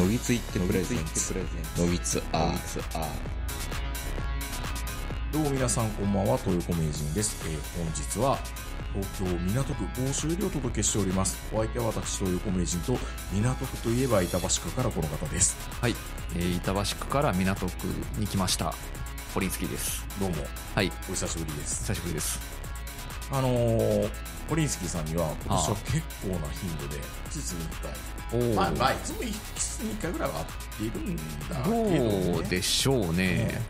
のびついってプレゼンツのびつアーどうも皆さんこんばんは豊子名人です、えー、本日は東京港区公衆でお届けしておりますお相手は私と横名人と港区といえば板橋区からこの方ですはい、えー、板橋区から港区に来ました堀月ですどうもはいお久しぶりです久しぶりですあのーポリンスキーさんには今年は結構な頻度でつに1回まあまあいつも1回ぐらいは会っているんだけど、ね、どうでしょうね、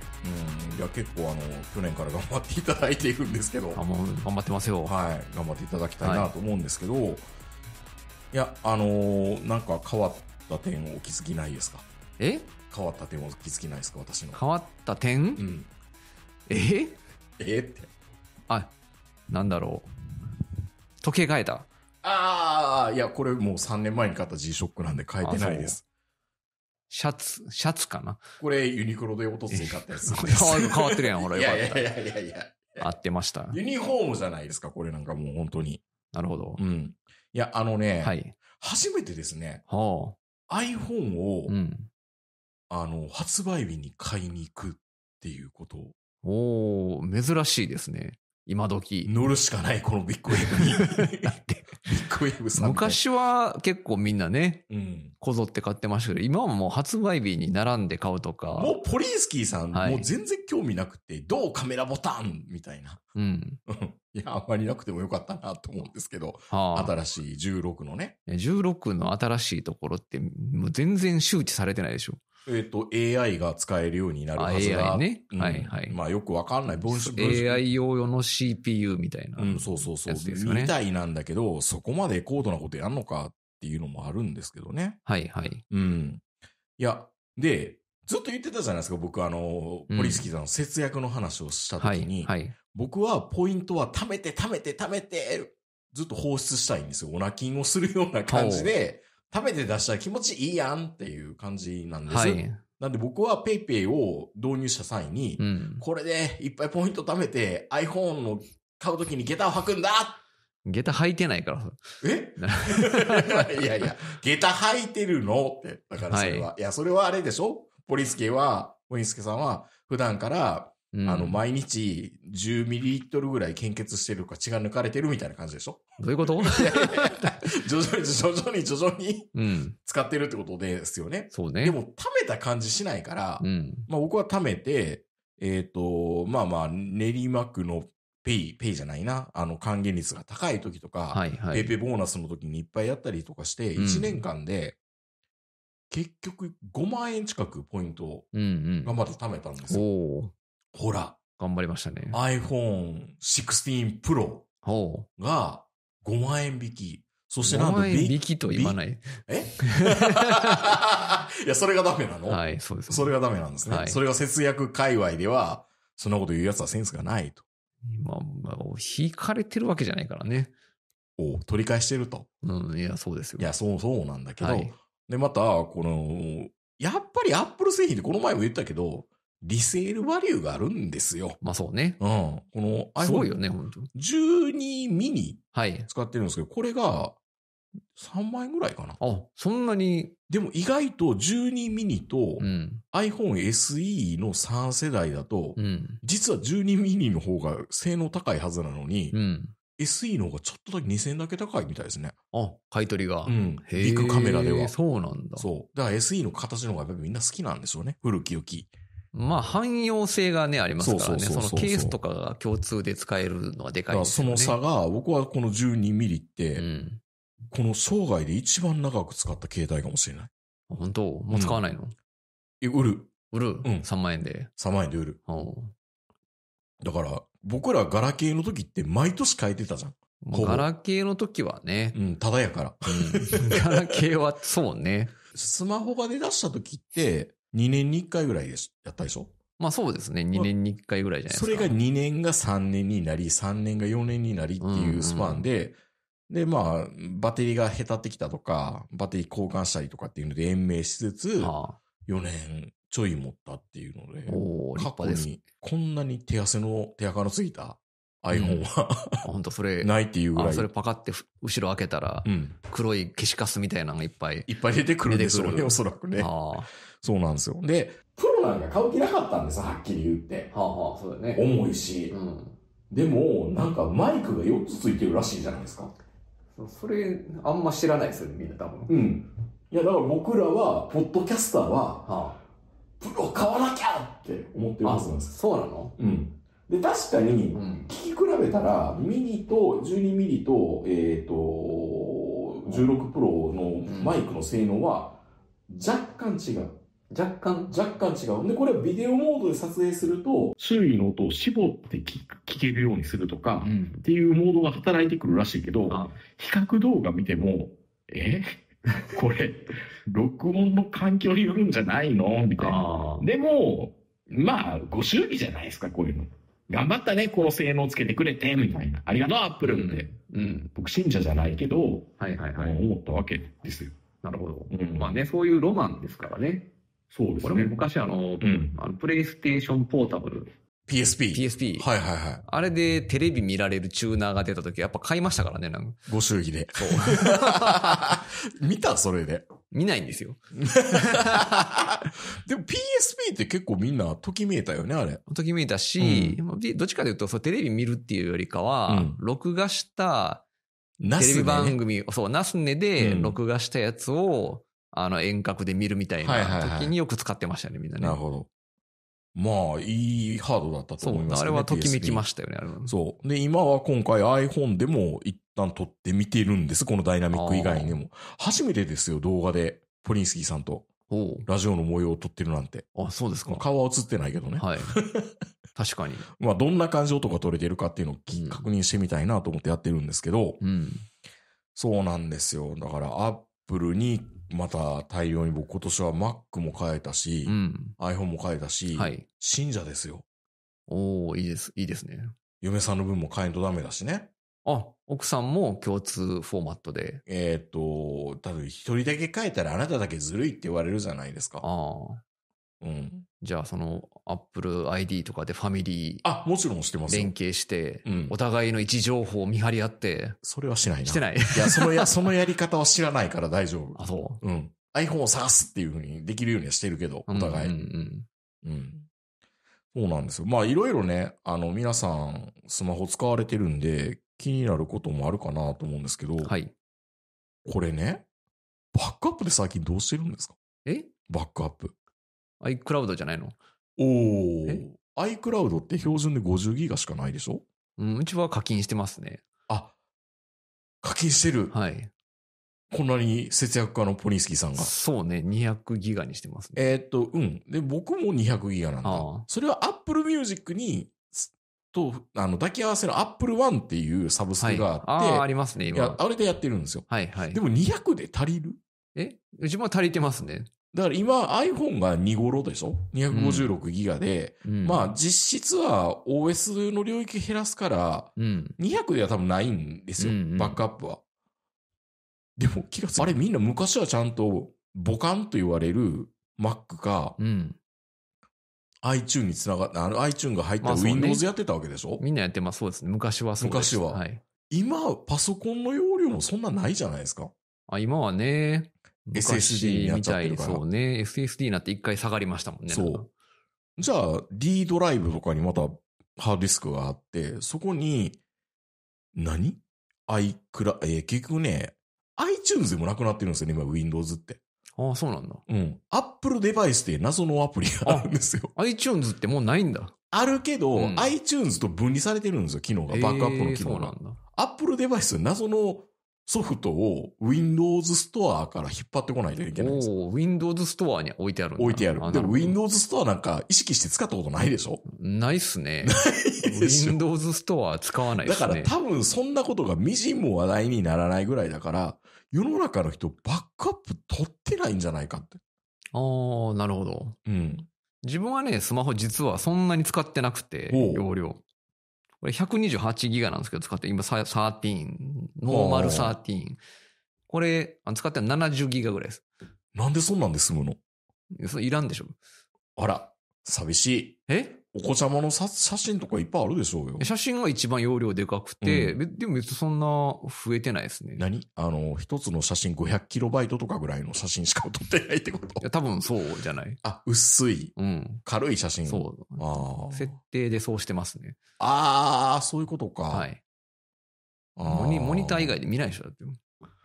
うん、うん、いや結構あの去年から頑張っていただいているんですけど頑張ってますよはい頑張っていただきたいなと思うんですけど、はい、いやあのー、なんか変わった点をお気づきないですかえ変わった点をお気づきないですか私の変わった点、うん、ええってあなんだろう時計変えたああ、いや、これもう3年前に買った G-SHOCK なんで変えてないです。シャツ、シャツかなこれユニクロで落とつに買ったやつす変わ変わってるやん、ほら、よかやいっやいやいやいや。合ってました。ユニフォームじゃないですか、これなんかもう本当に。なるほどう。ん。いや、あのね、はい。初めてですね、は iPhone を、あ。うん。あの、発売日に買いに行くっていうことをおお珍しいですね。今時。乗るしかない、このビッグウェーブに。だって。ビッグウェーブさん。昔は結構みんなね、うん、こぞって買ってましたけど、今はもう発売日に並んで買うとか。もうポリンスキーさん、はい、もう全然興味なくて、どうカメラボタンみたいな。うん。いや、あんまりなくてもよかったなと思うんですけど、はあ、新しい16のね。16の新しいところって、もう全然周知されてないでしょ。えっ、ー、と、AI が使えるようになるはずだ。AI ね、はいはい。まあよくわかんない分子分子。AI 用の CPU みたいな、うん、そうそうそう。みたいなんだけど、そこまで高度なことやんのかっていうのもあるんですけどね。はいはい。うん。いや、で、ずっと言ってたじゃないですか、僕、あの、ポリスキーさんの節約の話をした時に、はい僕はポイントは貯めて貯めて貯めて、ずっと放出したいんですよ。オナきんをするような感じで、食べて出したら気持ちいいやんっていう感じなんです。はい、なんで僕は PayPay を導入した際に、うん、これでいっぱいポイント貯めて iPhone の買う時に下駄を履くんだ下駄履いてないから。え いやいや、下駄履いてるのって。だからそれは、はい、いや、それはあれでしょポリスケは、ポリスケさんは普段からあの、毎日10ミリリットルぐらい献血してるか血が抜かれてるみたいな感じでしょどういうこと徐々に徐々に徐々に、使ってるってことですよね。そうね。でも、溜めた感じしないから、うん、まあ僕は溜めて、えっ、ー、と、まあまあ、練馬区のペイ、ペイじゃないな、あの、還元率が高い時とか、はいはい、ペイペイボーナスの時にいっぱいやったりとかして、1年間で、結局5万円近くポイントがま張貯めたんですよ。うんうん、ほら。頑張りましたね。iPhone16 Pro が5万円引き。そしてなんと、引きと言わない。え いや、それがダメなのはい、そうです、ね、それがダメなんですね、はい。それが節約界隈では、そんなこと言うやつはセンスがないと。あ、まあ、引かれてるわけじゃないからね。を取り返してると。うん、いや、そうですよ。いや、そう、そうなんだけど。はい、で、また、この、やっぱりアップル製品ってこの前も言ったけど、リセールバリューがあるんですよ。まあそうね。うん。この iPhone。12ミニ。はい。使ってるんですけど、これが3万円ぐらいかな。あ、そんなに。でも意外と12ミニと、iPhone SE の3世代だと、実は12ミニの方が性能高いはずなのに、SE の方がちょっとだけ2000円だけ高いみたいですね。あ、買い取りが。うん。ビッグカメラでは。そうなんだ。そう。だから SE の形の方がみんな好きなんですよね。古き良き。まあ、汎用性がね、ありますからね。そのケースとかが共通で使えるのはでかいですよね。その差が、僕はこの12ミリって、うん、この生涯で一番長く使った携帯かもしれない。本当もう使わないの、うん、え、売る。売るうん。3万円で。3万円で売る。だから、僕らガラケーの時って毎年変えてたじゃん。ガラケーの時はね。うん、ただやから。うん、ガラケーはそうね。スマホが出だした時って、2年に1回ぐらいです。やったでしょまあそうですね。2年に1回ぐらいじゃないですか。それが2年が3年になり、3年が4年になりっていうスパンで、うんうんで、まあ、バッテリーがへたってきたとか、バッテリー交換したりとかっていうので延命しつつ、はあ、4年ちょい持ったっていうので、お過去にこんなに手汗の、手垢のついた iPhone は、うん、本当それ、ないっていうぐらい。それパカって後ろ開けたら、うん、黒い消しカスみたいなのがいっぱい。いっぱい出てくるでしょうね、おそらくね。はあそうなんですよ。で、プロなんか買う気なかったんですはっきり言って。はあはあ、そうだね。重いし。うん。でも、なんかマイクが4つついてるらしいじゃないですか。それ、あんま知らないですよね、みんな多分。うん。いや、だから僕らは、ポッドキャスターは、はあ、プロ買わなきゃって思ってるはずなんです。そうなのうん。で、確かに、聞き比べたら、ミニと、12ミニと、えっ、ー、と、16プロのマイクの性能は、若干違う。若干、若干違う。で、これはビデオモードで撮影すると、周囲の音を絞って聞聞けるようにするとか、うん、っていうモードが働いてくるらしいけど、比較動画見ても、え これ、録音の環境によるんじゃないのみたいな。でも、まあ、ご祝儀じゃないですか、こういうの。頑張ったね、こう性能つけてくれて、みたいな。ありがとう、アップルって。うん。僕、信者じゃないけど、はいはいはい。思ったわけですよ。なるほど。うん、まあね、そういうロマンですからね。そうですね。これも昔あの、うんあのプレイステーションポータブル PSP。PSP。はいはいはい。あれでテレビ見られるチューナーが出た時やっぱ買いましたからね、なんか。ご祝儀で。そう。見たそれで。見ないんですよ。でも PSP って結構みんなときめいたよね、あれ。ときめいたし、どっちかというとそうテレビ見るっていうよりかは、うん録画したテレビ番組、そう、ナスネで録画したやつを、あの遠隔で見るみたいな時によく使ってましたね、みんなね。なるほど。まあ、いいハードだったと思いますね。そう、あれはときめきましたよね、あれは。そう。で、今は今回 iPhone でも一旦撮ってみてるんです。このダイナミック以外にも。初めてですよ、動画で。ポリンスキーさんと。ラジオの模様を撮ってるなんて。あ、そうですか。顔は映ってないけどね。はい。確かに。まあ、どんな感情とか撮れてるかっていうのを確認してみたいなと思ってやってるんですけど。うん。そうなんですよ。だから、アップルにまた大量に僕今年は Mac も買えたし、うん、iPhone も買えたし、はい、信者ですよ。おおいいです、いいですね。嫁さんの分も買えんとダメだしね。あ、奥さんも共通フォーマットで。えっ、ー、と、多分一人だけ変えたらあなただけずるいって言われるじゃないですか。あうん。じゃあその Apple ID とかでファミリー。あ、もちろんしてます。連携して、お互いの位置情報を見張り合って。それはしないな。してない。いや、そのや、そのやり方は知らないから大丈夫。あ、そう。うん。iPhone を探すっていうふうにできるようにはしてるけど、お互い。うん、うん、うん。そうなんですよ。まあいろいろね、あの皆さんスマホ使われてるんで気になることもあるかなと思うんですけど、はい。これね、バックアップで最近どうしてるんですかえバックアップ。iCloud じゃないのおえ iCloud って標準で50ギガしかないでしょうん、うちは課金してますね。あ、課金してる。はい。こんなに節約家のポニースキーさんが。そうね、200ギガにしてますね。えーっと、うん。で、僕も200ギガなんだ。ああそれは Apple Music に、と、あの、抱き合わせの Apple One っていうサブスクがあって、あ、あありますね、今。あれでやってるんですよ。はいはいで。も200で足りるえうちも足りてますね。だから今 iPhone が2頃でしょ ?256 ギガで、うん、まあ実質は OS の領域減らすから、200では多分ないんですよ、うんうん、バックアップは。でも気がつあれみんな昔はちゃんと母艦と言われる Mac か、うん、iTune につながって、あの iTune が入ったら Windows やってたわけでしょ、まあね、みんなやってます。そうですね。昔はそうです。昔は。はい、今、パソコンの容量もそんなないじゃないですか。あ今はね。SSD になっちゃってるから。そうね。SSD になって一回下がりましたもんね。そう。じゃあ、D ドライブとかにまたハードディスクがあって、そこに何、何 i クラ、o えー、結局ね、iTunes でもなくなってるんですよね、今 Windows って。ああ、そうなんだ。うん。Apple デバイスで謎のアプリがあるんですよ。iTunes ってもうないんだ。あるけど、うん、iTunes と分離されてるんですよ、機能が。バックアップの機能が。Apple デバイス謎のソフトを Windows ストアから引っ張ってこないといけないんですお Windows ストアに置いてある置いてある。でも Windows ストアなんか意識して使ったことないでしょないっすね。Windows ストア使わないっすね。だから多分そんなことがみじんも話題にならないぐらいだから、世の中の人バックアップ取ってないんじゃないかって。ああ、なるほど。うん。自分はね、スマホ実はそんなに使ってなくて、容量。これ128ギガなんですけど、使って、今13、ノーマル13。これ、使ってる70ギガぐらいです。なんでそんなんで済むのいらんでしょ。あら、寂しい。えお子ちゃまの写真とかいっぱいあるでしょうよ。写真が一番容量でかくて、うん、でも別にそんな増えてないですね。何あの、一つの写真500キロバイトとかぐらいの写真しか撮ってないってこといや、多分そうじゃないあ、薄い。うん。軽い写真。そう。ああ。設定でそうしてますね。ああ、そういうことか。はい。モニモニター以外で見ないでしょ、だって。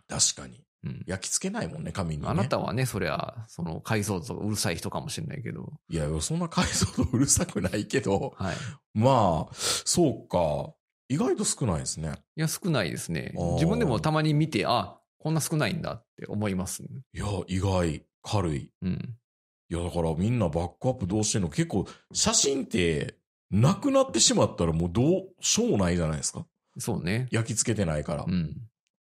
確かに。うん、焼き付けないもんね、紙に、ね、あなたはね、そりゃ、その解像度うるさい人かもしれないけど。いや、そんな解像度うるさくないけど、はい、まあ、そうか。意外と少ないですね。いや、少ないですね。自分でもたまに見て、あ、こんな少ないんだって思います、ね、いや、意外、軽い。うん。いや、だからみんなバックアップどうしてんの結構、写真って、なくなってしまったらもうどうしようもないじゃないですか。そうね。焼き付けてないから。うん。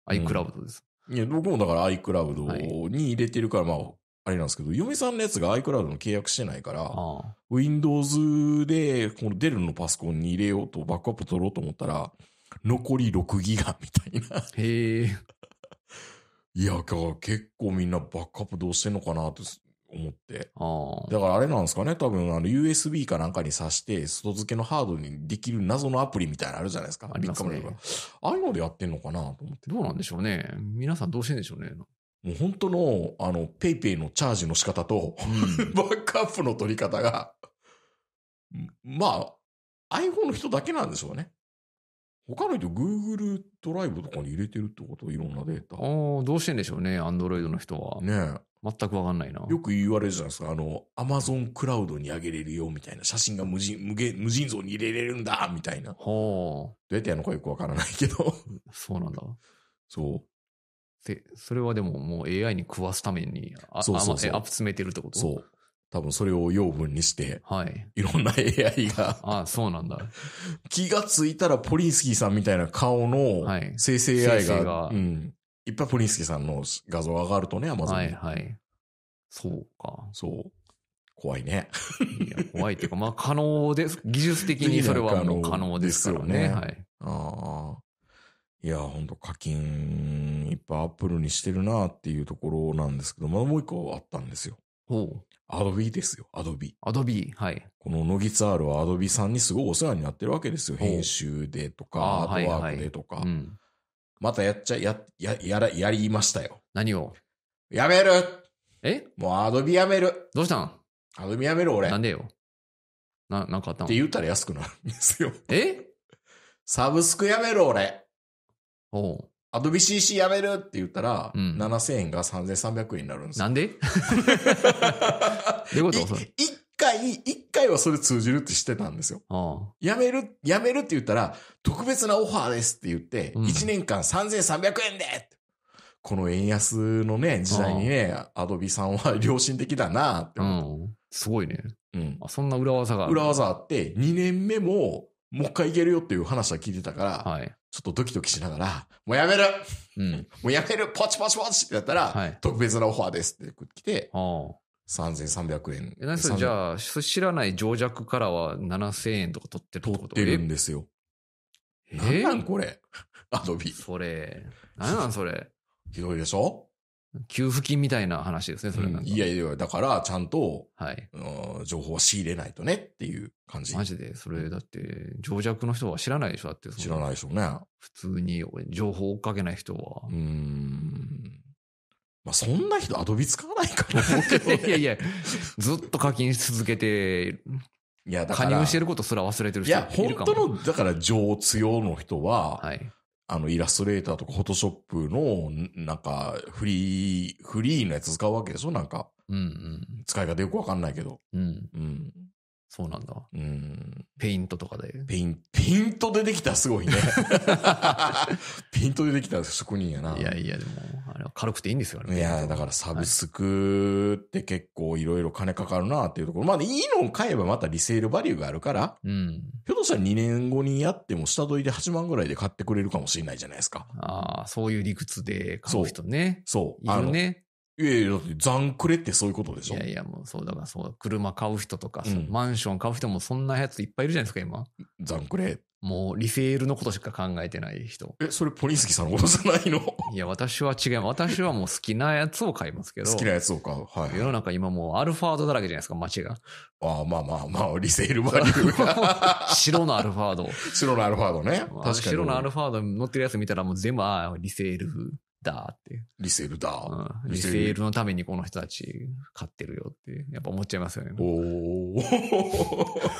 iCloud です。いや、僕もだから iCloud に入れてるから、まあ、あれなんですけど、嫁さんのやつが iCloud の契約してないから、ああ Windows で、このデルのパソコンに入れようと、バックアップ取ろうと思ったら、残り6ギガみたいな。へえ。いや、結構みんなバックアップどうしてんのかなって、思って。だからあれなんですかね、多分あの USB かなんかに挿して、外付けのハードにできる謎のアプリみたいなのあるじゃないですか。ありますね。ああいうのでやってんのかなと思って。どうなんでしょうね。皆さんどうしてんでしょうね。もう本当の、あの、ペイペイのチャージの仕方と、うん、バックアップの取り方が、まあ、iPhone の人だけなんでしょうね。他の人、Google ドライブとかに入れてるってこといろんなデータ。ああ、どうしてんでしょうね、Android の人は。ねえ。全くわかんないな。よく言われるじゃないですか。あの、Amazon クラウドに上げれるよ、みたいな。写真が無人、無無人像に入れれるんだ、みたいな。はあ。どうやってやるのかよくわからないけど。そうなんだ。そう。で、それはでももう AI に食わすために、そうそうそうアップ詰めてるってことそう。多分それを養分にして、はい。いろんな AI がああ、そうなんだ。気がついたらポリンスキーさんみたいな顔の生成 AI が、はい、がうん。いっぱいポリンスキーさんの画像が上がるとね、アマゾンはいはい。そうか。そう。怖いね。いや、怖いっていうか、まあ可能です。技術的にそれはもう可能ですからね。ねはい。ああ。いや、ほんと課金、いっぱいアップルにしてるなっていうところなんですけど、まあもう一個あったんですよ。ほう。アドビですよ、アドビ。アドビ、はい。このノギツアールはアドビさんにすごいお世話になってるわけですよ。編集でとか、アートワークでとか。はいはいうん、またやっちゃ、や、や、やら、やりましたよ。何をやめるえもうアドビやめる。どうしたんアドビやめる俺。なんでよ。な、なんかあったって言ったら安くなるんですよ。えサブスクやめる俺。おう。アドビ CC やめるって言ったら、うん、7000円が3300円になるんですなんでって こと一回、一回はそれ通じるって知ってたんですよ。やめる、やめるって言ったら、特別なオファーですって言って、うん、1年間3300円でこの円安のね、時代にね、アドビさんは良心的だなって思う、うん。すごいね。うん。そんな裏技が裏技あって、2年目ももう一回いけるよっていう話は聞いてたから、はい。ちょっとドキドキしながら、もうやめるうん。もうやめるポチポチポチってやったら、はい特別なオファーですって来て、3300円。え、じゃあ、知らない情弱からは7000円とか取ってるって取ってるんですよ。えなんなんこれ。アドビ。それ。んなんそれ。ひどいでしょ給付金みたいな話ですね、それなんか、うん、いやいや、だから、ちゃんと、はい、情報を仕入れないとねっていう感じ。マジで、それ、だって、情弱の人は知らないでしょだって。知らないでしょうね。普通に、情報追っかけない人は。うん。まあ、そんな人、アドビ使わないからね、いやいや、ずっと課金し続けて、いや、加入してることすら忘れてる人いるかも。いや、本当の、だから、情強の人は、はい。あの、イラストレーターとか、フォトショップの、なんか、フリー、フリーのやつ使うわけでしょなんか。うんうん。使い方よくわかんないけど。うん。うん。そうなんだ。うん。ペイントとかで。ペイン、ペイントでできたすごいね。ペイントでできた職人やな。いやいや、でも、あれは軽くていいんですよね。いや、だからサブスクって結構いろいろ金かかるなっていうところ。まあ、いいのを買えばまたリセールバリューがあるから、うん。ひょっとしたら2年後にやっても下取りで8万ぐらいで買ってくれるかもしれないじゃないですか。ああ、そういう理屈で買う人ね。そう。そういるね。いやいや、残クレってそういうことでしょいやいや、もうそうだからそう、車買う人とか、うん、マンション買う人もそんなやついっぱいいるじゃないですか、今。残クレ。もうリフェールのことしか考えてない人。え、それポニスキさんのことじゃないのいや、私は違う。私はもう好きなやつを買いますけど。好きなやつを買う。はい、はい、世の中今もうアルファードだらけじゃないですか、街が。ああ、まあまあまあ、リセールバリュー。白のアルファード。白のアルファードね。確かに。白のアルファード乗ってるやつ見たらもう全部、ああ、リセールだっていう。リセールだうん。リセールのためにこの人たち買ってるよっていう。やっぱ思っちゃいますよね。お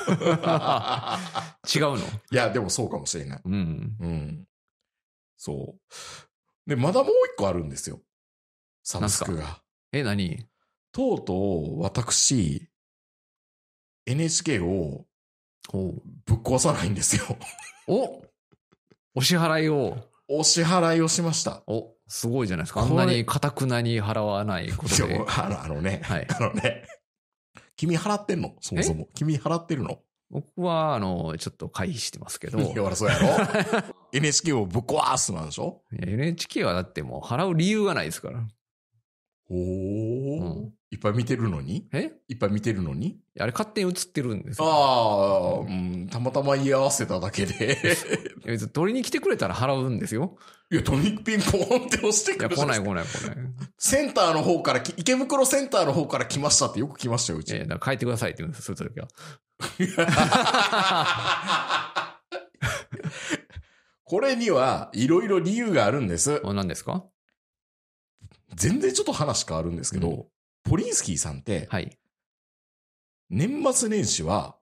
違うのいや、でもそうかもしれない。うん。うん。そう。で、まだもう一個あるんですよ。サブスクが。え、何とうとう、私、NHK をぶっ壊さないんですよ。おお支払いをお支払いをしました。おすごいじゃないですか。あんなにかたくなに払わないことで。あのあのね、はい、あのね、君払ってんのそもそも。君払ってるの僕は、あの、ちょっと回避してますけど。いや、そうやろ ?NHK をぶっ壊すなんでしょい NHK はだってもう払う理由がないですから。おー、うん、いっぱい見てるのにえいっぱい見てるのにあれ勝手に映ってるんですああ、うん、たまたま居合わせただけで 取りに来てくれたら払うんですよ。いや、トニックピンポンって押してくるいや、来ない来ない来ない。センターの方から、池袋センターの方から来ましたってよく来ましたよ、うち。いや、だから帰ってくださいって言うんですそういう時は。これには、いろいろ理由があるんです。何ですか全然ちょっと話変わるんですけど、うん、ポリンスキーさんって、はい、年末年始は、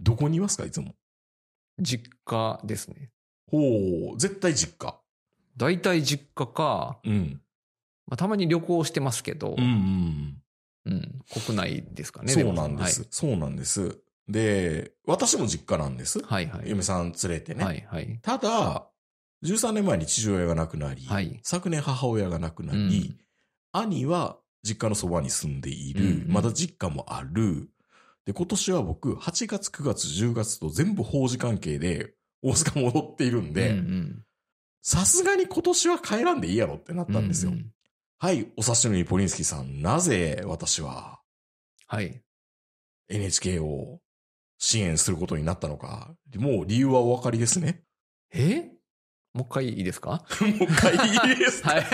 どこにいますかいつも。実家ですね。ほう、絶対実家。大体実家か、うん。まあ、たまに旅行してますけど、うん、うん、うん。国内ですかね。そうなんです。はい、そうなんです。で、私も実家なんです。はいはい。嫁さん連れてね。はいはい。ただ、13年前に父親が亡くなり、はい、昨年母親が亡くなり、うん兄は実家のそばに住んでいる、うんうん、まだ実家もある。で、今年は僕、8月、9月、10月と全部法事関係で、大阪戻っているんで、さすがに今年は帰らんでいいやろってなったんですよ。うんうん、はい、お察しのにポリンスキーさん、なぜ私は、はい。NHK を支援することになったのか、もう理由はお分かりですね。えもう一回いいですか もう一回いいですかはい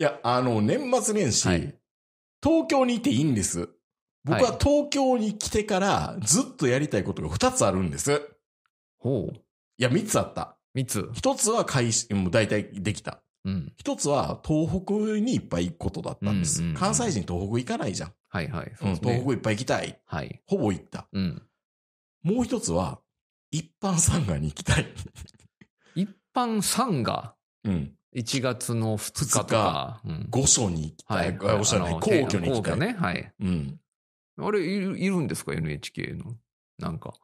いや、あの、年末年始、はい、東京にいていいんです。僕は東京に来てからずっとやりたいことが2つあるんです。ほう。いや、3つあった。三つ。1つは開始、もう大体できた。うん、1つは東北にいっぱい行くことだったんです。関西人東北行かないじゃん。はいはい、うん、東北いっぱい行きたい。はい。ほぼ行った。うん、もう1つは、一般参賀に行きたい。一般参賀うん。1月の2日とか。五所に行きたい。はい、御所に皇居に行きたい。ね、はい。うん。あれ、いるんですか ?NHK の。なんか。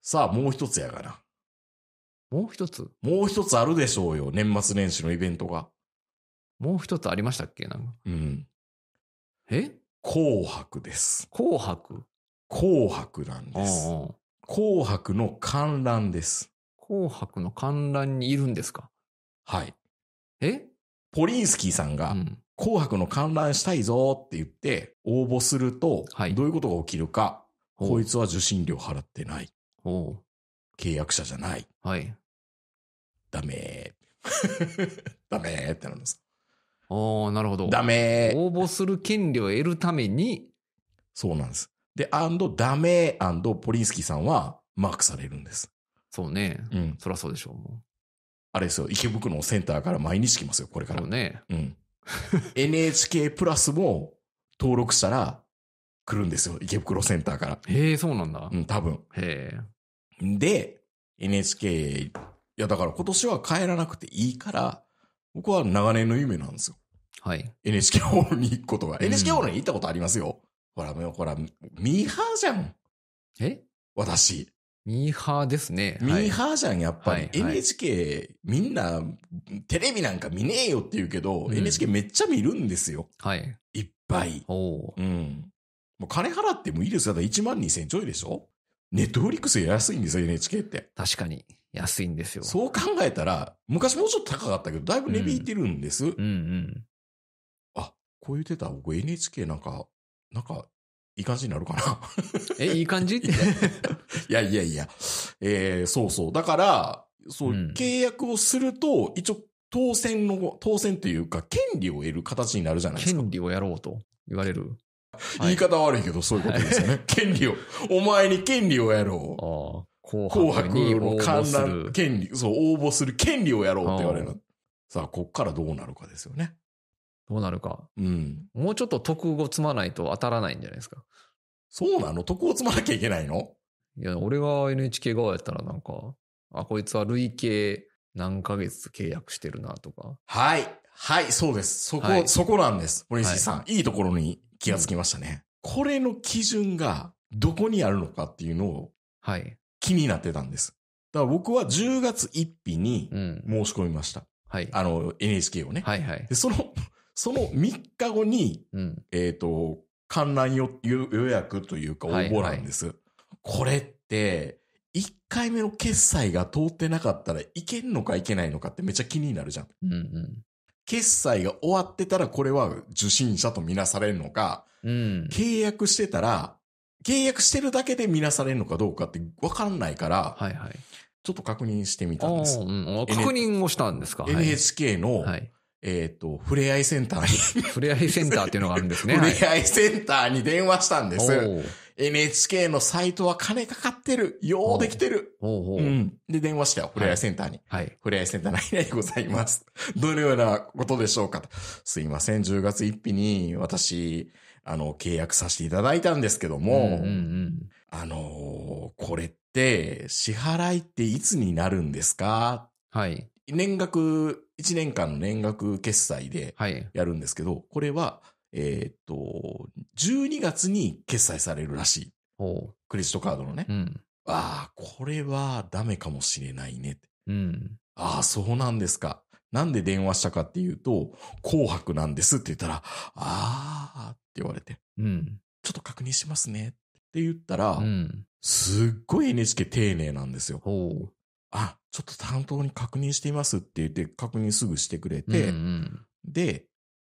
さあ、もう一つやがな。もう一つもう一つあるでしょうよ。年末年始のイベントが。もう一つありましたっけなんか。うん。え紅白です。紅白紅白なんです。紅白の観覧です。紅白の観覧にいるんですかはい。えポリンスキーさんが、紅白の観覧したいぞって言って応募すると、どういうことが起きるか、はい、こいつは受信料払ってない。契約者じゃない。はい。ダメー。ダメーってなるんです。ああ、なるほど。ダメー。応募する権利を得るために。そうなんです。で、アンドダメーポリンスキーさんはマークされるんです。そうね。うん。そりゃそうでしょう。あれですよ、池袋のセンターから毎日来ますよ、これから。ね。うん。NHK プラスも登録したら来るんですよ、池袋センターから。へえ、そうなんだ。うん、多分。へえ。で、NHK、いやだから今年は帰らなくていいから、僕は長年の夢なんですよ。はい。NHK ホールに行くことが。NHK ホールに行ったことありますよ。ほら、もうほら、ミーハーじゃん。え私。ミーハーですね。ミーハーじゃん、やっぱり。はい、NHK、みんな、テレビなんか見ねえよって言うけど、うん、NHK めっちゃ見るんですよ。はい。いっぱい。おうん。もう金払ってもいいですよ。だ1万2000ちょいでしょネットフリックス安いんですよ、NHK って。確かに。安いんですよ。そう考えたら、昔もうちょっと高かったけど、だいぶ値引いてるんです。うん、うん、うん、あ、こう言ってた。僕 NHK なんか、なんかいい感じになるかなえ、いい感じって。いやいやいや。えー、そうそう。だから、そう、うん、契約をすると、一応、当選の、当選というか、権利を得る形になるじゃないですか。権利をやろうと言われる。言い方悪いけど、そういうことですよね。権利を、お前に権利をやろう。紅白の観覧権利、そう、応募する権利をやろうって言われる。さあ、こっからどうなるかですよね。どうなるか。うん。もうちょっと得を積まないと当たらないんじゃないですか。そうなの得を積まなきゃいけないのいや、俺が NHK 側やったらなんか、あ、こいつは累計何ヶ月契約してるなとか。はい。はい、そうです。そこ、はい、そこなんです。森石さん、はい、いいところに気がつきましたね。うん、これの基準がどこにあるのかっていうのを、はい。気になってたんです。だから僕は10月1日に申し込みました。うん、はい。あの、NHK をね。はいはい。で、そのその3日後に、うん、えっ、ー、と、観覧予約というか応募なんです。はいはい、これって、1回目の決済が通ってなかったらいけんのかいけないのかってめっちゃ気になるじゃん。うんうん、決済が終わってたらこれは受信者とみなされるのか、うん、契約してたら、契約してるだけでみなされるのかどうかってわかんないから、はいはい、ちょっと確認してみたんです。うん、確認をしたんですか ?NHK の、はい、えっ、ー、と、ふれあいセンターに ふれあいセンターっていうのがあるんですね。ふれあいセンターに電話したんです。NHK のサイトは金かかってる。ようできてる。うん、で、電話したよ。ふれあいセンターに。はい。ふれあいセンター何々ございます。どのようなことでしょうか。すいません。10月1日に私、あの、契約させていただいたんですけども、うんうんうん、あのー、これって支払いっていつになるんですかはい。年額1年間の年額決済でやるんですけど、はい、これは、えー、っと、12月に決済されるらしい。クレジットカードのね。うん、ああ、これはダメかもしれないね。うん、ああ、そうなんですか。なんで電話したかっていうと、紅白なんですって言ったら、ああって言われて、うん、ちょっと確認しますねって言ったら、うん、すっごい NHK 丁寧なんですよ。あ、ちょっと担当に確認していますって言って確認すぐしてくれて、うんうん、で、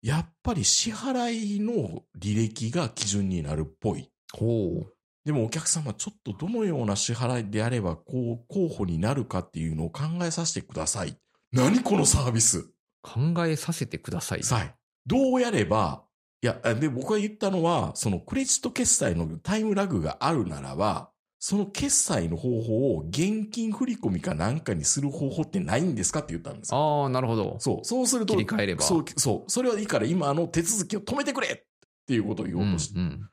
やっぱり支払いの履歴が基準になるっぽい。ほう。でもお客様ちょっとどのような支払いであればこう候補になるかっていうのを考えさせてください。何このサービス考えさせてください。はい。どうやれば、いや、で、僕が言ったのは、そのクレジット決済のタイムラグがあるならば、その決済の方法を現金振り込みかなんかにする方法ってないんですかって言ったんですよ。ああ、なるほど。そう。そうすると、切り替えれば。そう、そう。それはいいから今の手続きを止めてくれっていうことを言おうとして。うんうん、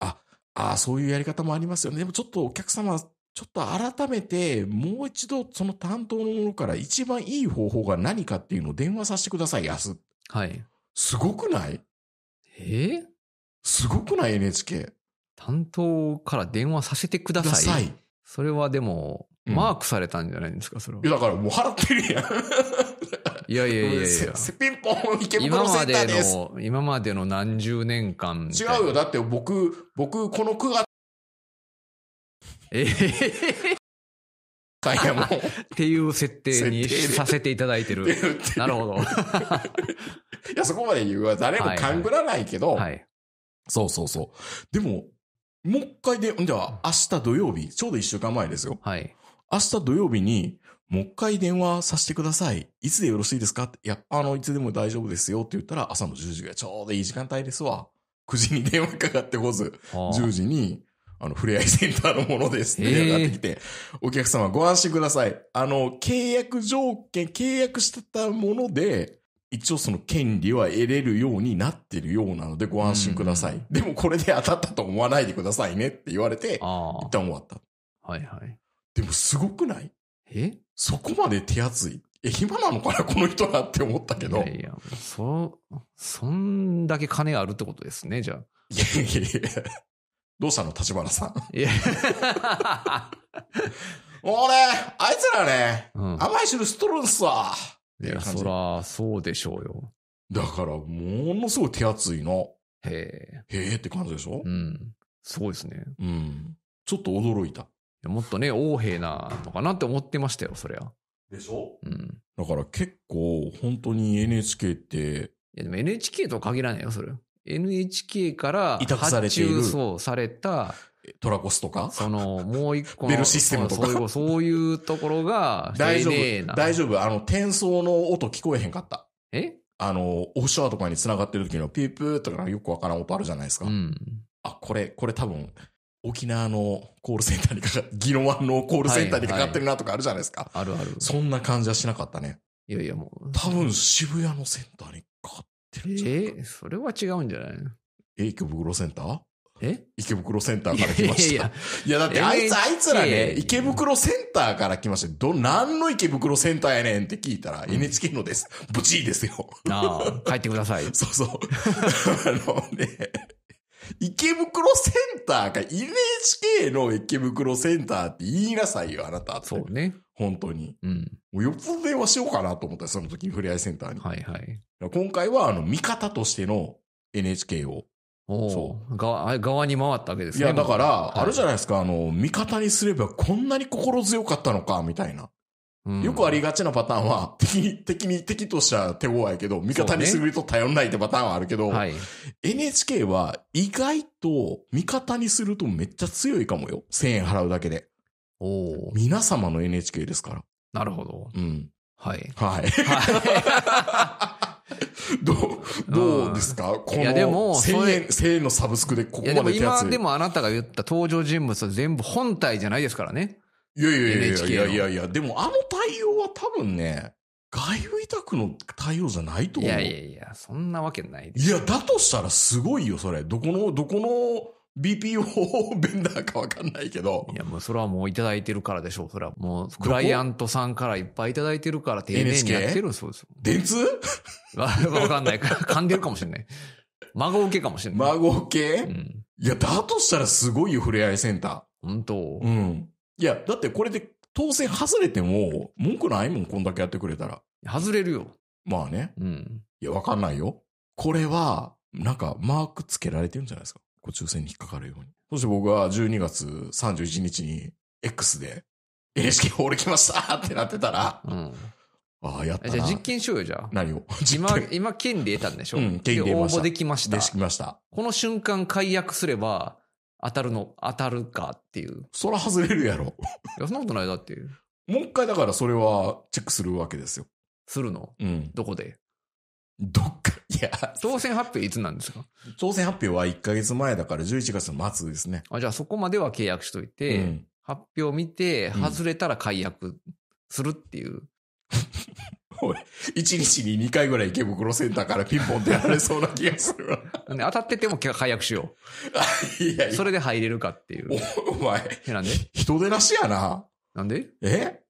あ、ああ、そういうやり方もありますよね。でもちょっとお客様、ちょっと改めて、もう一度その担当の者から一番いい方法が何かっていうのを電話させてください、安。はい。すごくないえー、すごくない ?NHK。担当から電話させてください。さいそれはでも、マークされたんじゃないんですか、それは。いや、だからもう払ってるやん。いやいやいやいや。ピンポン池袋センターです。今までの、今までの何十年間。違うよ。だって僕、僕、この9月。えー。っていう設定にさせていただいてる。なるほど。いや、そこまで言うは誰も勘ぐらないけど、はいはいはい、そうそうそう。でも、もう一回で、じゃあ明日土曜日、ちょうど一週間前ですよ。はい。明日土曜日に、もう一回電話させてください。いつでよろしいですかって、いや、あの、いつでも大丈夫ですよって言ったら、朝の10時がちょうどいい時間帯ですわ。9時に電話かかってこず、10時に、あの、ふれあいセンターのものですって上がってきて、お客様ご安心ください。あの、契約条件、契約してたもので、一応その権利は得れるようになってるようなのでご安心ください。うんでもこれで当たったと思わないでくださいねって言われて、一旦終わった。はいはい。でもすごくないえそこまで手厚い。え、暇なのかなこの人らって思ったけど。いやいや、そ、そんだけ金があるってことですね、じゃあ。いやいやいや。どうしたの立花さん。いや。俺、あいつらね、うん、甘い汁すっとるんすわ。いや、そら、そうでしょうよ。だから、ものすごい手厚いの。へえ。へえって感じでしょうん。すごいですね。うん。ちょっと驚いた。もっとね、横兵なのかなって思ってましたよ、そりゃ。でしょうん。だから結構、本当に NHK って。いや、でも NHK とは限らないよ、それ。NHK から発注そうされたトラコスとかその、もう一個の。ベルシステムとか。そういう、ところが、大丈夫。大丈夫。あの、転送の音聞こえへんかった。えあの、オフショアとかに繋がってる時のピープーとかよくわからん音あるじゃないですか。うん。あ、これ、これ多分、沖縄のコールセンターにかか、宜野湾のコールセンターにかかってるなとかあるじゃないですか。はいはい、あるある。そんな感じはしなかったね。いやいやもう。多分渋谷のセンターにかかってるんじゃないえー、それは違うんじゃない影響袋センターえ池袋センターから来ました。いやいやいやだってあいつ、あいつらね、池袋センターから来ました。ど、何の池袋センターやねんって聞いたら、NHK のです。ブチーですよ。ああ、帰ってください。そうそう。あのね、池袋センターか NHK の池袋センターって言いなさいよ、あなたそうね。本当に。うん。もうよっぽど電話しようかなと思ったその時にふれあいセンターに。はいはい。今回は、あの、味方としての NHK をそう側。に回ったわけですね。いや、だから、あるじゃないですか、はい、あの、味方にすればこんなに心強かったのか、みたいな。よくありがちなパターンは、敵、敵に敵とした手強いけど、味方にすると頼んないってパターンはあるけど、ねはい、NHK は意外と味方にするとめっちゃ強いかもよ。1000円払うだけで。お皆様の NHK ですから。なるほど。うん。はい。はい。はい どう、どうですか、この1000円、1000円のサブスクでここまで来いやも今でもあなたが言った登場人物は全部本体じゃないですからね。いやいやいやいやいやいやいや、でもあの対応は多分ね、外部委託の対応じゃないと思う。いやいやいや、そんなわけないです。いや、だとしたらすごいよ、それ。どこの、どこの、BPO ベンダーかわかんないけど。いや、もうそれはもういただいてるからでしょう。それはもう、クライアントさんからいっぱいいただいてるから、丁寧にやってるそうです。電通わかんないから、噛んでるかもしれない。孫受けかもしれない。孫受け、うん、いや、だとしたらすごいよ、触れ合いセンター。本当うん。いや、だってこれで当選外れても、文句ないもん、こんだけやってくれたら。外れるよ。まあね。うん。いや、わかんないよ。これは、なんか、マークつけられてるんじゃないですか。こう抽選に引っかかるように。そして僕は12月31日に X で NHK ホール来ました ってなってたら、うん、ああ、やったじゃあ実験しようよ、じゃあ。何を今、今、権利得たんでしょうん、権利得ました。応募できました。できました。この瞬間解約すれば、当たるの、当たるかっていう。そら外れるやろ。いや、そんなことないだっていう。もう一回だからそれはチェックするわけですよ。するのうん。どこでどっか、いや、当選発表いつなんですか当選発表は1ヶ月前だから11月の末ですね。あ、じゃあそこまでは契約しといて、うん、発表見て、外れたら解約するっていう。おい、1日に2回ぐらい池袋センターからピンポン出られそうな気がするわ。当たってても解約しよう。いやいや。それで入れるかっていう。お前。なんで人出なしやな。なんでえ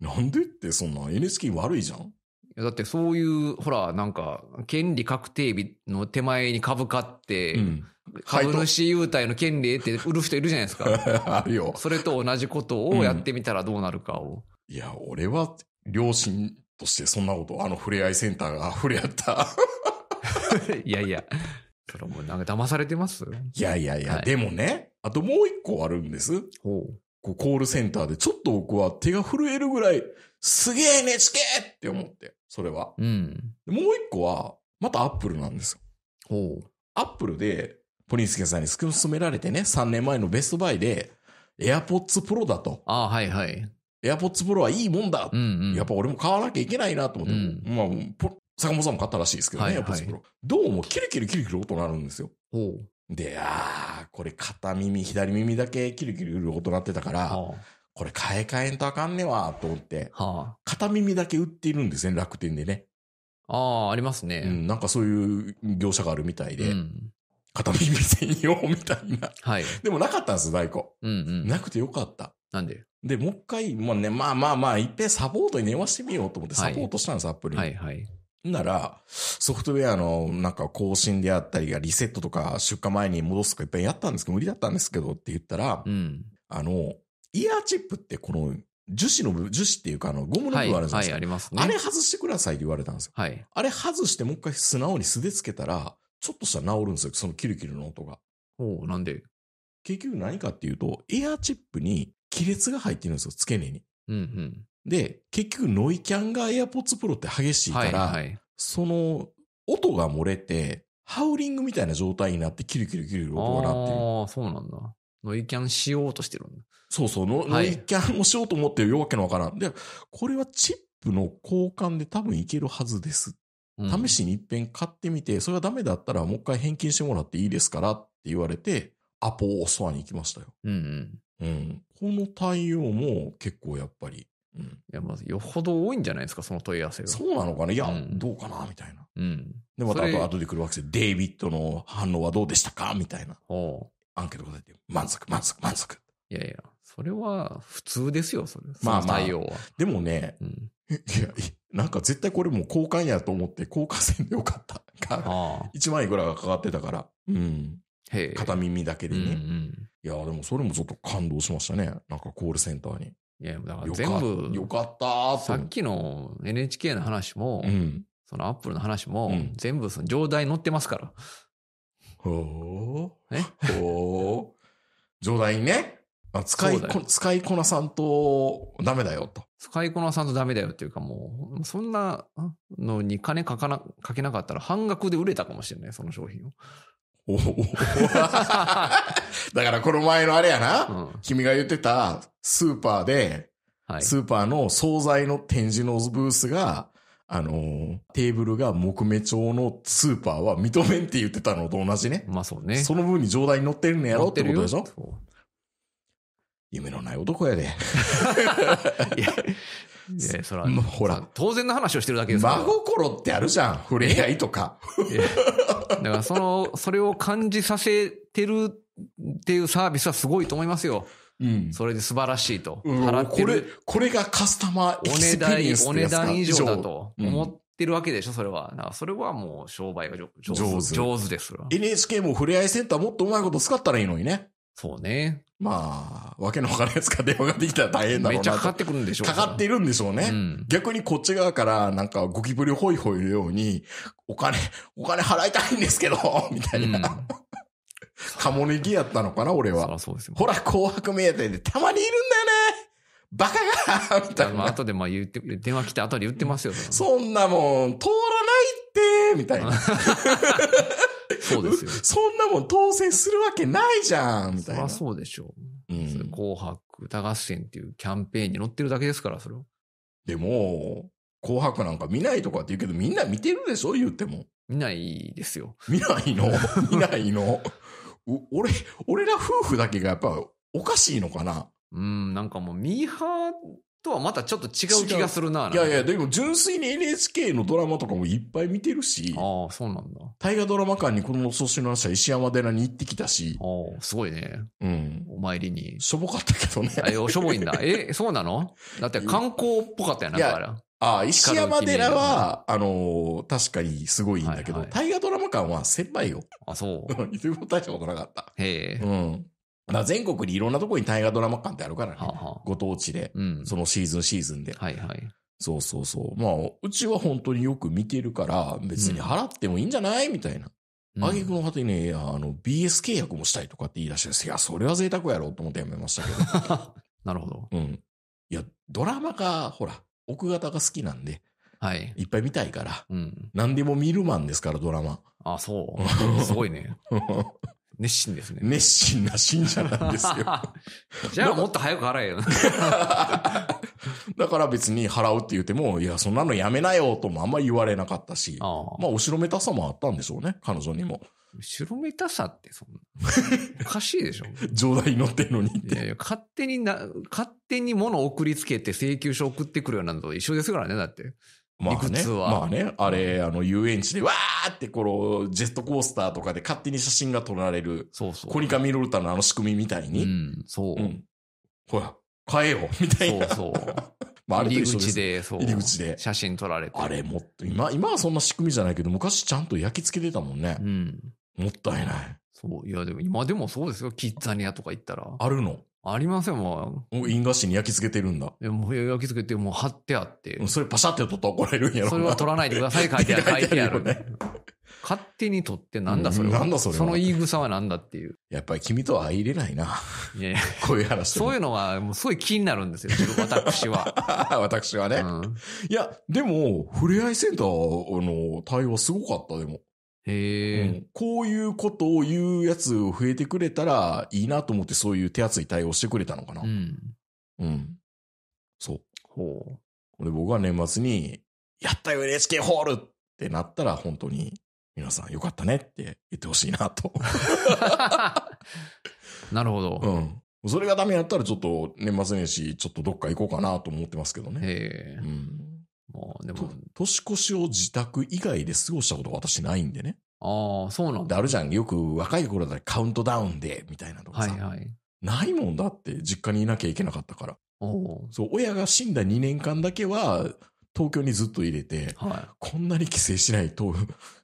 なんでってそんな NHK 悪いじゃん。だってそういう、ほら、なんか、権利確定日の手前に株買って、うん、株主優待の権利って売る人いるじゃないですか。あるよ。それと同じことをやってみたらどうなるかを。うん、いや、俺は、両親としてそんなこと、あの、触れ合いセンターが触れ合った。いやいや、それもなんか騙されてますいやいやいや、はい、でもね、あともう一個あるんです。コールセンターで、ちょっと僕は手が震えるぐらい、すげえ NHK! って思って、それは。うん。もう一個は、またアップルなんですよ。ほう。アップルで、ポリンスケさんに勧められてね、3年前のベストバイで、AirPods Pro だと。ああ、はいはい。AirPods Pro はいいもんだ、うんうん、やっぱ俺も買わなきゃいけないなと思って、うん、まあ、坂本さんも買ったらしいですけどね、AirPods Pro。どうもキリキリキリキリ音鳴るんですよ。で、ああ、これ片耳、左耳だけキリキリ音鳴ってたから、これ買い替えんとあかんねわ、と思って、はあ、片耳だけ売っているんですね、楽天でね。ああ、ありますね、うん。なんかそういう業者があるみたいで、うん、片耳専用みたいな。はい。でもなかったんですよ、大根。うんうん。なくてよかった。なんでで、もう一回、まあね、まあまあまあ、いっぺんサポートに電話してみようと思ってサポートしたんです、はい、アプリ。はいはい。なら、ソフトウェアのなんか更新であったりがリセットとか出荷前に戻すとかいっぱいやったんですけど、無理だったんですけどって言ったら、うん、あの、イヤーチップってこの樹脂の部分、樹脂っていうかあのゴムの部分あるじゃないですか。はい、はい、ありますね。あれ外してくださいって言われたんですよ。はい。あれ外してもう一回素直に素でつけたら、ちょっとしたら治るんですよ、そのキルキルの音が。おおなんで結局何かっていうと、エアチップに亀裂が入ってるんですよ、付け根に。うんうん。で、結局ノイキャンが AirPods Pro って激しいから、はいはい、その音が漏れて、ハウリングみたいな状態になってキルキルキル音が鳴ってる。ああ、そうなんだ。ノイキャンしようとしてるんだ。そうそう、ノノイキャンをしようと思ってるわけのわからん。で、これはチップの交換で多分いけるはずです。試しに一遍買ってみて、それがダメだったらもう一回返金してもらっていいですからって言われて、アポをソトアに行きましたよ。うん、うん、うん。この対応も結構やっぱり。うん。いや、まずよほど多いんじゃないですか、その問い合わせが。そうなのかないや、うん、どうかなみたいな。うん。で、また後後で来るわけでデイビッドの反応はどうでしたかみたいな。アンケート答えて、満足、満足、満足。いやいや。それは普通ですよ、それ。まあ対応は。でもね、うん、いや、なんか絶対これもう交換やと思って、交換せんでよかった。1 万いくらがかかってたから。うん。片耳だけでね。うんうん、いや、でもそれもちょっと感動しましたね。なんかコールセンターに。いや、だから全部。よかったさっきの NHK の話も、うん、そのアップルの話も、うん、全部その上代に載ってますから。ほー。えほー。上代にね。使いこ、使いこなさんとダメだよと。使いこなさんとダメだよっていうかもう、そんなのに金かかな、かけなかったら半額で売れたかもしれない、その商品を。だからこの前のあれやな、うん、君が言ってたスーパーで、はい、スーパーの惣菜の展示のブースが、あのー、テーブルが木目調のスーパーは認めんって言ってたのと同じね。まあそうね。その分に上代に乗ってるのやろってことでしょ夢のない男やで。いやいや、そら、もうほら。当然の話をしてるだけですから。真心ってあるじゃん、触れ合いとか。だからその、それを感じさせてるっていうサービスはすごいと思いますよ。うん、それで素晴らしいと。払ってこれ、これがカスタマーお値段、お値段以上だと思ってるわけでしょ、それは。だからそれはもう商売が上手。上手です。NHK も触れ合いセンターもっとうまいこと使ったらいいのにね。そうね。まあ、わけのわからないやつから電話ができたら大変だろうな。めっちゃかかってくるんでしょうかかってるんでしょうね。うん、逆にこっち側からなんかゴキブリホイホイのように、お金、お金払いたいんですけど、みたいな。うん、カモネギやったのかな、俺は。そうですよ、ほら、紅白名店でたまにいるんだよね。バカがみたいな。後でまあ言って、電話来て後で言ってますよ。そんなもん、通らないってみたいな。そうですよ。そんなもん当選するわけないじゃんみたいな。そそうでしょう。うん、紅白歌合戦っていうキャンペーンに載ってるだけですから、それは。でも、紅白なんか見ないとかって言うけど、みんな見てるでしょ言っても。見ないですよ。見ないの 見ないの俺、俺ら夫婦だけがやっぱおかしいのかなうん、なんかもうミーハーとはまたちょっと違う気がするな。いやいや、でも純粋に NHK のドラマとかもいっぱい見てるし。ああ、そうなんだ。大河ドラマ館にこの年の話は石山寺に行ってきたし。ああ、すごいね。うん。お参りに。しょぼかったけどね。あ、しょぼいんだ。え、そうなのだって観光っぽかったやな、だから。ああ、石山寺は、あのー、確かにすごいんだけど、はいはい、大河ドラマ館は狭いよ。あ、そう。一も大したことなかった。へえ。うん。全国にいろんなところに大河ドラマ館ってあるからね。ははご当地で、うん、そのシーズンシーズンで。はいはい。そうそうそう。まあ、うちは本当によく見てるから、別に払ってもいいんじゃない、みたいな。あげくの果てにね、あの、BS 契約もしたいとかって言い出して、いや、それは贅沢やろうと思ってやめましたけど。なるほど。うん。いや、ドラマが、ほら、奥方が好きなんで、はい。いっぱい見たいから、うん。何でも見るマンですから、ドラマ。あ、そう。すごいね。熱心ですね。熱心な信者なんですよ。じゃあもっと早く払えよ。だから別に払うって言っても、いや、そんなのやめなよともあんま言われなかったし、あまあ、後ろめたさもあったんでしょうね、彼女にも。後ろめたさってそんな、おかしいでしょ冗談に乗ってんのにっていやいや。勝手にな、勝手に物送りつけて請求書送ってくるようなのと一緒ですからね、だって。まあね、まあね、あれ、あの、遊園地で、わーって、この、ジェットコースターとかで勝手に写真が撮られる、そうそう。コニカミノルタのあの仕組みみたいに、うん、そう。うん。ほら、買えよ、みたいな。そうそう。まあ、あ入り口で、そう。入り口で。写真撮られて。あれ、もっと、今、今はそんな仕組みじゃないけど、昔ちゃんと焼き付けてたもんね。うん。もったいない。そう。いや、でも今でもそうですよ。キッザニアとか行ったら。あるのありませんもう。もう因果紙に焼き付けてるんだ。いや、もう焼き付けて、もう貼ってあって。それパシャって取ったら怒られるんやろ。それは取らないでください、書いてある。書いてある。勝手に取ってなんだそれは。なんだそれその言い草はなんだっていう。やっぱり君とは入れないな。いやいや。こういう話。そういうのは、もうすごい気になるんですよ。私は。私はね、うん、いや、でも、ふれあいセンターの対応すごかった、でも。へえ、うん、こういうことを言うやつを増えてくれたらいいなと思ってそういう手厚い対応してくれたのかな。うん。うん。そう。ほう。で、僕は年末に、やったよ NHK ホールってなったら本当に皆さんよかったねって言ってほしいなと。なるほど。うん。それがダメやったらちょっと年末年始ちょっとどっか行こうかなと思ってますけどね。へえ。うんまあ、でも、年越しを自宅以外で過ごしたことが私ないんでね。ああ、そうなんだ。あるじゃん。よく若い頃だカウントダウンで、みたいなとかさ。はいはい。ないもんだって、実家にいなきゃいけなかったから。そう、親が死んだ2年間だけは、東京にずっと入れて、はい、こんなに帰省しないと、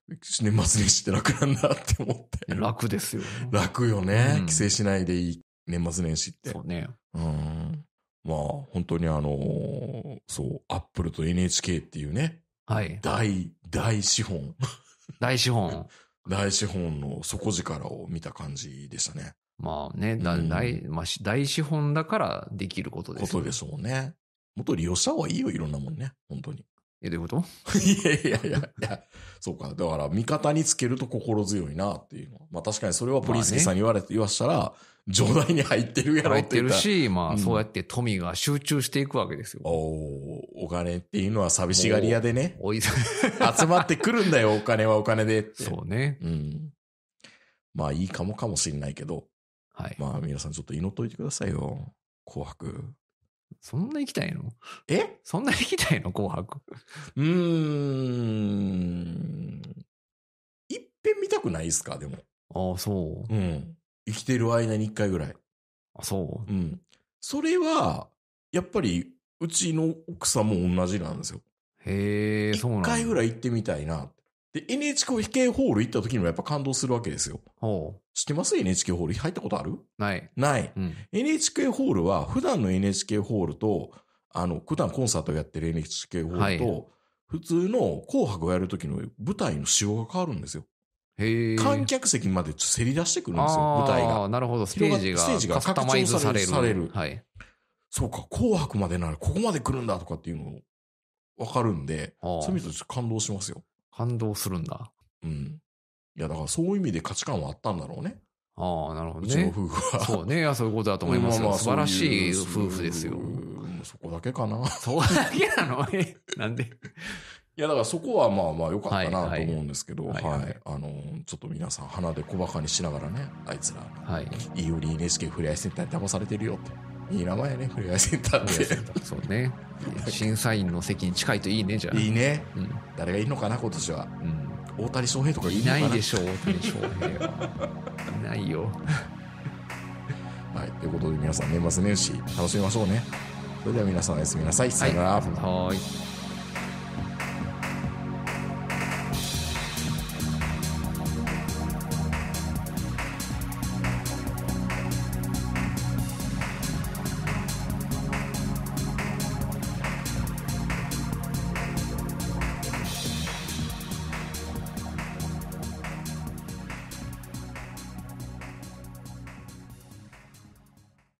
年末年始って楽なんだって思って。楽ですよ、ね。楽よね、うん、帰省しないでいい年末年始って。そうね。うん。まあ、本当にあのー、そう、アップルと NHK っていうね、はい。大、大資本。大資本。大資本の底力を見た感じでしたね。まあね、だ大、うん、まあ、大資本だからできることです、ね、ことでしょうね。本当に利用した方がいいよ、いろんなもんね。本当に。え、どういうこと いやいやいやいや、そうか。だから、味方につけると心強いなっていうのは。まあ確かにそれはポリスキーさんに言われ、て、言わしたら、上代に入ってるやろって言入ってるし、まあそうやって富が集中していくわけですよ。うん、おお金っていうのは寂しがり屋でね。集まってくるんだよ、お金はお金でって。そうね。うん。まあいいかもかもしれないけど。はい。まあ皆さんちょっと祈っといてくださいよ。紅白。そんな行きたいのえそんな行きたいの紅白。うーん。いっぺん見たくないですかでも。ああ、そう。うん。生きてる間に一回ぐらい。あ、そう。うん。それは、やっぱり、うちの奥さんも同じなんですよ。へえ、そうな一回ぐらい行ってみたいなって。で、NHK ホール行った時にもやっぱ感動するわけですよ。知ってます ?NHK ホール入ったことあるない。ない、うん、NHK ホールは普段の NHK ホールと、あの、普段コンサートをやってる NHK ホールと、はい、普通の紅白をやる時の舞台の仕様が変わるんですよ。観客席までせり出してくるんですよ、舞台が。なるほど、ステージが。ステージが拡張される。されるはい、そうか、紅白までならここまで来るんだとかっていうのを分かるんで、そういう意味で感動しますよ。感動するんだ。うん。いや、だからそういう意味で価値観はあったんだろうね。ああ、なるほどね。うちの夫婦は。そうね。そういうことだと思いますよ。まあ、素晴らしい夫婦ですよ。そこだけかな。そこだけなのなんでや、だからそこはまあまあ良かったなと思うんですけど、はい、はいはいはいあの、ちょっと皆さん鼻で小馬鹿にしながらね、あいつら、はい。いいより NHK ふれあいセンターに騙されてるよって。いい名前やね、ふれあいセンターって。そうね。審査員の席に近いといいね、じゃあ。いいね。うん、誰がいいのかな、今年は。うん、大谷翔平とかいないでしょう、大谷翔平は。いないよ。はい、ということで皆さん年末年始楽しみましょうね。それでは皆さんおやすみなさい。さよなら。はい